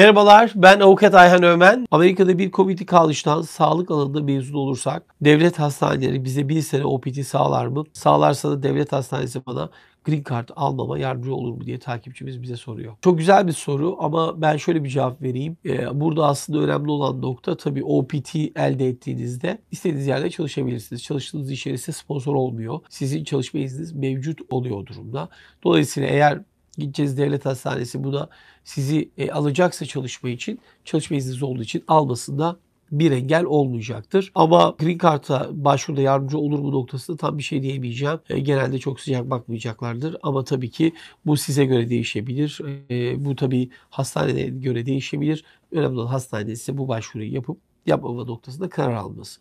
Merhabalar, ben avukat Ayhan Ömen. Amerika'da bir komiti kalıştan sağlık alanında mezun olursak devlet hastaneleri bize bir sene OPT sağlar mı? Sağlarsa da devlet hastanesi bana green card almama yardımcı olur mu diye takipçimiz bize soruyor. Çok güzel bir soru ama ben şöyle bir cevap vereyim. Ee, burada aslında önemli olan nokta tabii OPT elde ettiğinizde istediğiniz yerde çalışabilirsiniz. Çalıştığınız iş yeri ise sponsor olmuyor. Sizin çalışma izniniz mevcut oluyor durumda. Dolayısıyla eğer gideceğiz devlet hastanesi bu da sizi e, alacaksa çalışma için çalışma izniniz olduğu için almasında bir engel olmayacaktır. Ama Green Card'a başvuruda yardımcı olur mu noktasında tam bir şey diyemeyeceğim. E, genelde çok sıcak bakmayacaklardır ama tabii ki bu size göre değişebilir. E, bu tabii hastaneye göre değişebilir. Önemli olan hastanede ise bu başvuruyu yapıp yapmama noktasında karar alması.